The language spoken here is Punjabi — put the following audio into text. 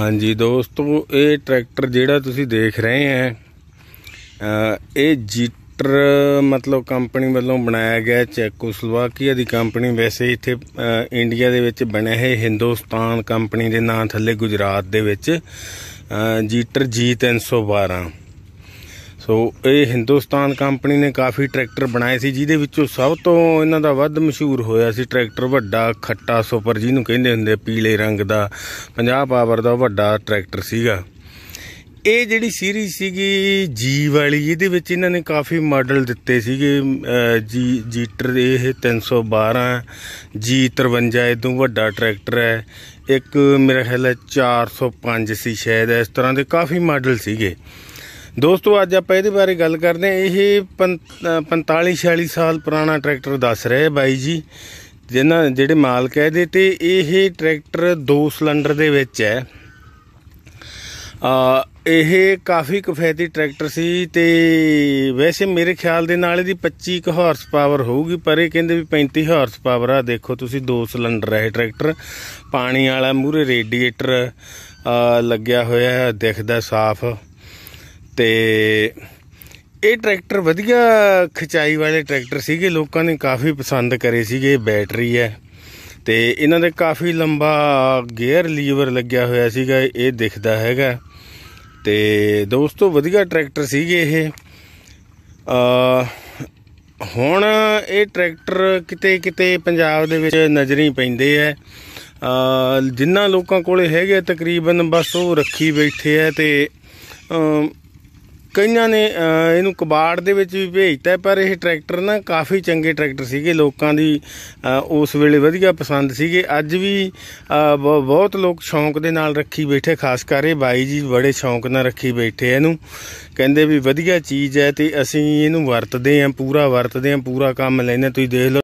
ਹਾਂਜੀ ਦੋਸਤੋ ਇਹ ਟਰੈਕਟਰ ਜਿਹੜਾ ਤੁਸੀਂ ਦੇਖ ਰਹੇ ਹੈ ਇਹ ਜੀਟਰ ਮਤਲਬ ਕੰਪਨੀ ਵੱਲੋਂ ਬਣਾਇਆ ਗਿਆ ਚੈਕੋਸਲਵਾਕੀਆ ਦੀ ਕੰਪਨੀ ਵੈਸੇ ਇੱਥੇ ਇੰਡੀਆ ਦੇ ਵਿੱਚ ਬਣਿਆ ਹੈ ਹਿੰਦੁਸਤਾਨ ਕੰਪਨੀ ਦੇ ਨਾਂ ਥੱਲੇ ਗੁਜਰਾਤ ਦੇ ਵਿੱਚ ਜੀਟਰ ਜੀ 312 ਸੋ ਇਹ ਹਿੰਦੁਸਤਾਨ ਕੰਪਨੀ ਨੇ ਕਾਫੀ ਟਰੈਕਟਰ ਬਣਾਏ ਸੀ ਜਿਹਦੇ ਵਿੱਚੋਂ ਸਭ ਤੋਂ ਇਹਨਾਂ ਦਾ ਵੱਧ ਮਸ਼ਹੂਰ ਹੋਇਆ ਸੀ ਟਰੈਕਟਰ ਵੱਡਾ ਖੱਟਾ ਸੁਪਰ ਜਿਹਨੂੰ ਕਹਿੰਦੇ ਹੁੰਦੇ ਪੀਲੇ ਰੰਗ ਦਾ 50 ਪਾਵਰ ਦਾ ਵੱਡਾ ਟਰੈਕਟਰ ਸੀਗਾ ਇਹ ਜਿਹੜੀ ਸੀਰੀਜ਼ ਸੀਗੀ ਜੀ ਵਾਲੀ ਇਹਦੇ ਵਿੱਚ ਇਹਨਾਂ ਨੇ ਕਾਫੀ ਮਾਡਲ ਦਿੱਤੇ ਸੀਗੇ ਜੀ ਜੀਟਰ ਇਹ 312 ਜੀ 53 ਇਦੋਂ ਵੱਡਾ ਟਰੈਕਟਰ ਹੈ ਇੱਕ ਮੇਰਾ ਖਿਆਲ 405 ਸੀ ਸ਼ਾਇਦ ਇਸ ਤਰ੍ਹਾਂ ਦੇ ਕਾਫੀ ਮਾਡਲ ਸੀਗੇ ਦੋਸਤੋ ਅੱਜ ਆਪਾਂ ਇਹਦੇ ਬਾਰੇ ਗੱਲ ਕਰਦੇ ਆ ਇਹ 45 46 ਸਾਲ ਪੁਰਾਣਾ ਟਰੈਕਟਰ ਦੱਸ ਰਹੇ ਬਾਈ ਜੀ ਜਿਹਨਾਂ ਜਿਹੜੇ ਮਾਲਕ ਹੈ ਦੇ ਤੇ ਇਹ ਟਰੈਕਟਰ 2 ਸਿਲੰਡਰ ਦੇ ਵਿੱਚ ਹੈ ਆ ਇਹ ਕਾਫੀ ਕਫਾਇਦੀ ਟਰੈਕਟਰ ਸੀ ਤੇ ਵੈਸੇ ਮੇਰੇ ਖਿਆਲ ਦੇ ਨਾਲ ਇਹਦੀ 25 ਹਾਰਸ ਪਾਵਰ ਹੋਊਗੀ ਪਰ ਇਹ ਕਹਿੰਦੇ ਵੀ 35 ਹਾਰਸ ਪਾਵਰ ਆ ਦੇਖੋ ਤੁਸੀਂ ਦੋ ਸਿਲੰਡਰ ਹੈ ਟਰੈਕਟਰ ਪਾਣੀ ਵਾਲਾ ਮੂਰੇ ਰੇਡੀਏਟਰ ਲੱਗਿਆ ਹੋਇਆ ਹੈ ਦਿਖਦਾ ਸਾਫ਼ ਤੇ ਇਹ ਟਰੈਕਟਰ ਵਧੀਆ ਖਚਾਈ ਵਾਲੇ ਟਰੈਕਟਰ ਸੀਗੇ ਲੋਕਾਂ ਨੇ ਕਾਫੀ ਪਸੰਦ ਕਰੇ ਸੀਗੇ ਬੈਟਰੀ ਹੈ ਤੇ ਇਹਨਾਂ ਦੇ ਕਾਫੀ ਲੰਬਾ ਗੇਅਰ ਲੀਵਰ ਲੱਗਿਆ ਹੋਇਆ ਸੀਗਾ ਇਹ ਦਿਖਦਾ ਹੈਗਾ ਤੇ ਦੋਸਤੋ ਵਧੀਆ ਟਰੈਕਟਰ ਸੀਗੇ ਇਹ ਆ ਹੁਣ ਇਹ ਟਰੈਕਟਰ ਕਿਤੇ ਕਿਤੇ ਪੰਜਾਬ ਦੇ ਵਿੱਚ ਨਜ਼ਰੀ ਪੈਂਦੇ ਐ ਜਿੰਨਾ ਲੋਕਾਂ ਕੋਲੇ ਹੈਗੇ ਤਕਰੀਬਨ ਬਸ ਉਹ ਰੱਖੀ ਬੈਠੇ ਐ ਤੇ ਕਈਆਂ ਨੇ ਇਹਨੂੰ ਕਬਾੜ ਦੇ ਵਿੱਚ ਵੀ ਭੇਜਤਾ ਪਰ ਇਹ ਟਰੈਕਟਰ ਨਾ ਕਾਫੀ ਚੰਗੇ ਟਰੈਕਟਰ ਸੀਗੇ ਲੋਕਾਂ ਦੀ ਉਸ ਵੇਲੇ ਵਧੀਆ ਪਸੰਦ ਸੀਗੇ ਅੱਜ ਵੀ ਬਹੁਤ ਲੋਕ ਸ਼ੌਂਕ ਦੇ ਨਾਲ ਰੱਖੀ ਬੈਠੇ ਖਾਸ ਕਰ ਇਹ ਬਾਈ ਜੀ ਬੜੇ ਸ਼ੌਂਕ ਨਾਲ ਰੱਖੀ ਬੈਠੇ ਇਹਨੂੰ ਕਹਿੰਦੇ ਵੀ ਵਧੀਆ ਚੀਜ਼ ਹੈ ਤੇ ਅਸੀਂ ਇਹਨੂੰ ਵਰਤਦੇ ਆਂ ਪੂਰਾ ਵਰਤਦੇ ਆਂ ਪੂਰਾ ਕੰਮ ਲੈਨੇ ਤੁਸੀਂ ਦੇਖ ਲਓ